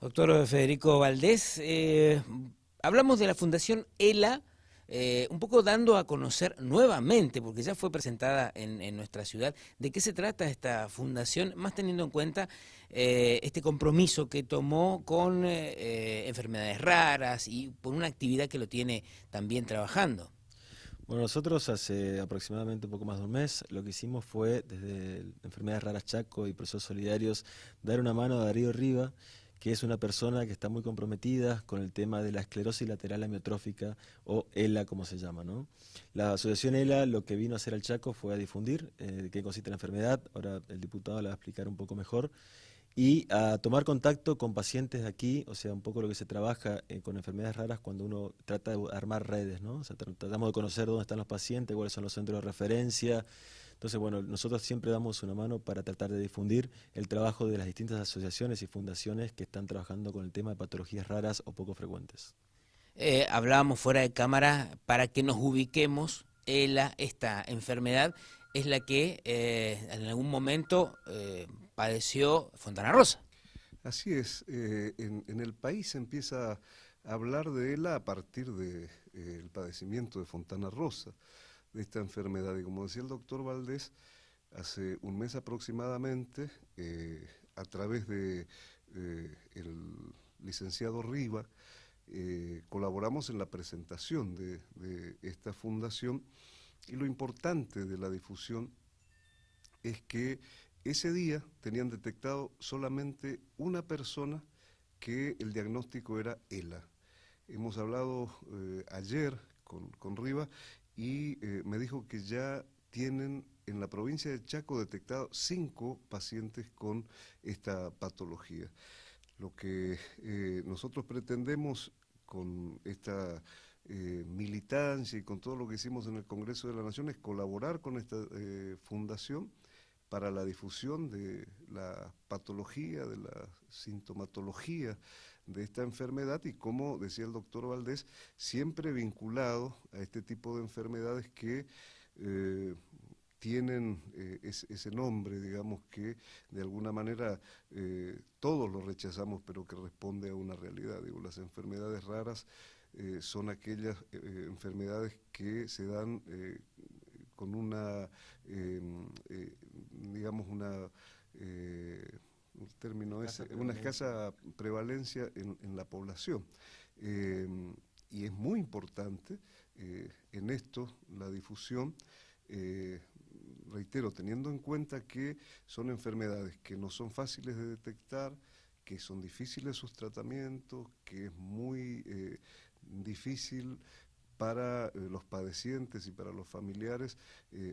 Doctor Federico Valdés, eh, hablamos de la Fundación ELA, eh, un poco dando a conocer nuevamente, porque ya fue presentada en, nuestra ciudad, de qué se trata esta fundación, más teniendo en cuenta eh, este compromiso que tomó con enfermedades raras y por una actividad que lo tiene también trabajando. Bueno, nosotros hace aproximadamente un poco más de un mes lo que hicimos fue, desde Enfermedades Raras Chaco y Procesos Solidarios, dar una mano a Darío Riva, que es una persona que está muy comprometida con el tema de la esclerosis lateral amiotrófica o ELA, como se llama. ¿no? La asociación ELA lo que vino a hacer al Chaco fue a difundir eh, de qué consiste la enfermedad, ahora el diputado la va a explicar un poco mejor, y a tomar contacto con pacientes de aquí, o sea, un poco lo que se trabaja eh, con enfermedades raras cuando uno trata de armar redes, ¿no? o sea, tratamos de conocer dónde están los pacientes, cuáles son los centros de referencia, entonces, bueno, nosotros siempre damos una mano para tratar de difundir el trabajo de las distintas asociaciones y fundaciones que están trabajando con el tema de patologías raras o poco frecuentes. Eh, hablábamos fuera de cámara para que nos ubiquemos. esta enfermedad es la que eh, en algún momento eh, padeció Fontana Rosa. Así es, en, el país se empieza a hablar de ella a partir del padecimiento de Fontana Rosa de esta enfermedad. Y como decía el doctor Valdés, hace un mes aproximadamente, eh, a través de eh, el licenciado Riva, eh, colaboramos en la presentación de, esta fundación y lo importante de la difusión es que ese día tenían detectado solamente una persona que el diagnóstico era ELA. Hemos hablado ayer con, con Riva y eh, me dijo que ya tienen en la provincia de Chaco detectado cinco pacientes con esta patología. Lo que eh, nosotros pretendemos con esta eh, militancia y con todo lo que hicimos en el Congreso de la Nación es colaborar con esta fundación para la difusión de la patología, de la sintomatología de esta enfermedad y como decía el doctor Valdés, siempre vinculado a este tipo de enfermedades que eh, tienen eh, ese nombre, digamos, que de alguna manera eh, todos lo rechazamos, pero que responde a una realidad. Digo, las enfermedades raras son aquellas enfermedades que se dan con una, em, digamos, una el término es una escasa prevalencia en, la población. Eh, y es muy importante eh, en esto la difusión, eh, reitero, teniendo en cuenta que son enfermedades que no son fáciles de detectar, que son difíciles sus tratamientos, que es muy difícil para los padecientes y para los familiares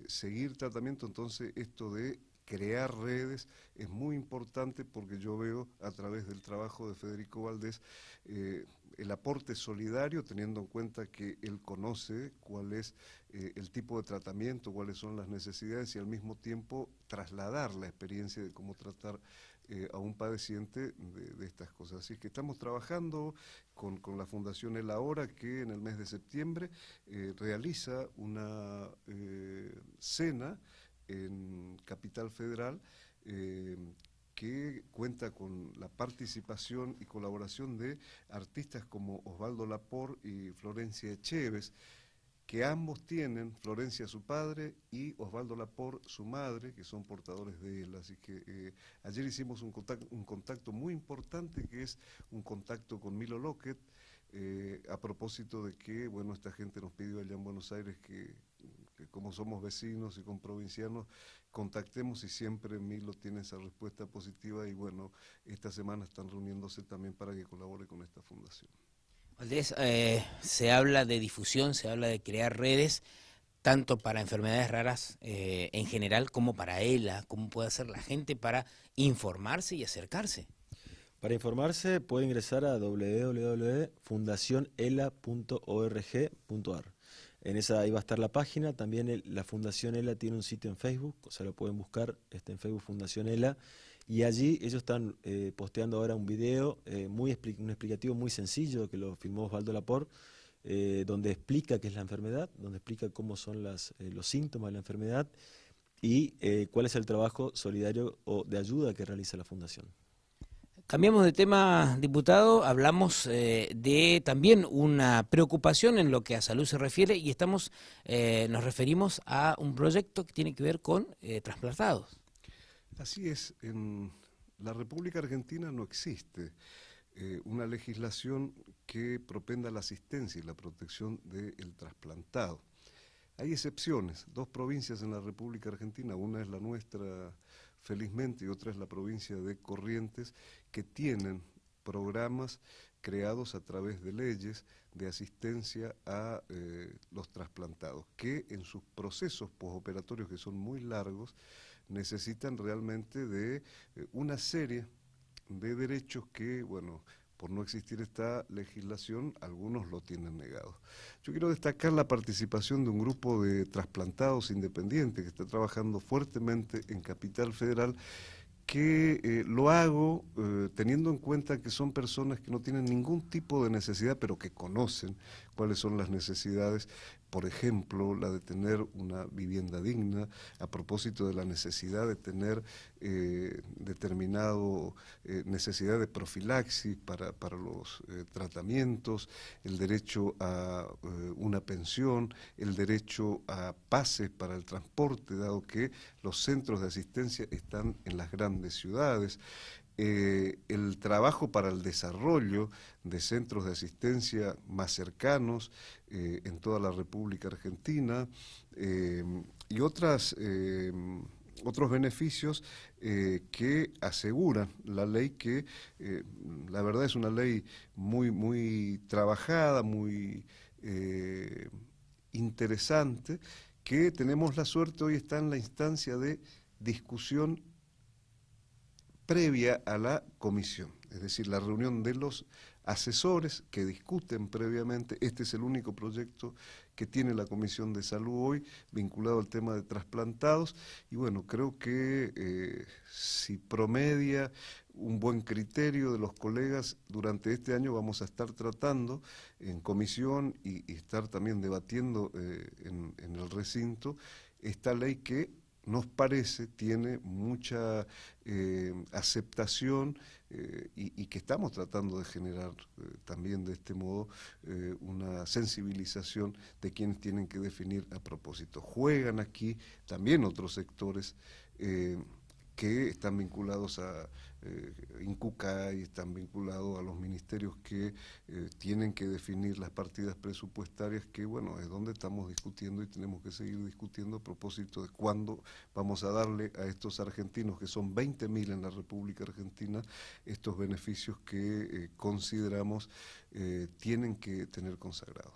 seguir tratamiento. Entonces, esto de crear redes es muy importante porque yo veo a través del trabajo de Federico Valdés eh, el aporte solidario, teniendo en cuenta que él conoce cuál es eh, el tipo de tratamiento, cuáles son las necesidades y al mismo tiempo trasladar la experiencia de cómo tratar eh, a un padeciente de, estas cosas. Así que estamos trabajando con, con, la Fundación El Ahora, que en el mes de septiembre realiza una cena en Capital Federal, eh, que cuenta con la participación y colaboración de artistas como Osvaldo Lapor y Florencia Echeves, que ambos tienen, Florencia su padre y Osvaldo Lapor su madre, que son portadores de él. Así que eh, ayer hicimos un contacto, un contacto, muy importante, que es un contacto con Milo Lockett, eh, a propósito de que, bueno, esta gente nos pidió allá en Buenos Aires que que como somos vecinos y con provincianos, contactemos y siempre Milo tiene esa respuesta positiva y bueno, esta semana están reuniéndose también para que colabore con esta fundación. Valdés, eh, se habla de difusión, se habla de crear redes, tanto para enfermedades raras eh, en general como para ELA, cómo puede hacer la gente para informarse y acercarse. Para informarse puede ingresar a www.fundacionela.org.ar. En esa ahí va a estar la página. También la Fundación ELA tiene un sitio en Facebook, o sea, lo pueden buscar este, en Facebook Fundación ELA. Y allí ellos están eh, posteando ahora un video, eh, muy un explicativo muy sencillo que lo filmó Osvaldo Lapor, eh, donde explica qué es la enfermedad, donde explica cómo son las, los síntomas de la enfermedad y cuál es el trabajo solidario o de ayuda que realiza la Fundación. Cambiamos de tema, diputado, hablamos eh, de también una preocupación en lo que a salud se refiere y estamos, eh, nos referimos a un proyecto que tiene que ver con eh, trasplantados. Así es, en la República Argentina no existe una legislación que propenda la asistencia y la protección del trasplantado. Hay excepciones, dos provincias en la República Argentina, una es la nuestra, felizmente, y otra es la provincia de Corrientes, que tienen programas creados a través de leyes de asistencia a eh, los trasplantados, que en sus procesos posoperatorios, que son muy largos, necesitan realmente de eh, una serie de derechos que, bueno, por no existir esta legislación, algunos lo tienen negado. Yo quiero destacar la participación de un grupo de trasplantados independientes que está trabajando fuertemente en Capital Federal, que eh, lo hago eh, teniendo en cuenta que son personas que no tienen ningún tipo de necesidad, pero que conocen cuáles son las necesidades, por ejemplo, la de tener una vivienda digna, a propósito de la necesidad de tener eh, determinado eh, necesidad de profilaxis para, los eh, tratamientos, el derecho a una pensión, el derecho a pases para el transporte, dado que los centros de asistencia están en las grandes ciudades, eh, el trabajo para el desarrollo de centros de asistencia más cercanos eh, en toda la República Argentina eh, y otras, otros beneficios que aseguran la ley que la verdad es una ley muy, muy trabajada, muy interesante, que tenemos la suerte hoy está en la instancia de discusión previa a la comisión, es decir, la reunión de los asesores que discuten previamente. Este es el único proyecto que tiene la Comisión de Salud hoy vinculado al tema de trasplantados. Y bueno, creo que eh, si promedia un buen criterio de los colegas, durante este año vamos a estar tratando en comisión y, estar también debatiendo eh, en el recinto esta ley que nos parece, tiene mucha eh, aceptación eh, y, que estamos tratando de generar eh, también de este modo una sensibilización de quienes tienen que definir a propósito. Juegan aquí también otros sectores que están vinculados a eh, y están vinculados a los ministerios que eh, tienen que definir las partidas presupuestarias, que bueno, es donde estamos discutiendo y tenemos que seguir discutiendo a propósito de cuándo vamos a darle a estos argentinos, que son 20.000 en la República Argentina, estos beneficios que eh, consideramos eh, tienen que tener consagrados.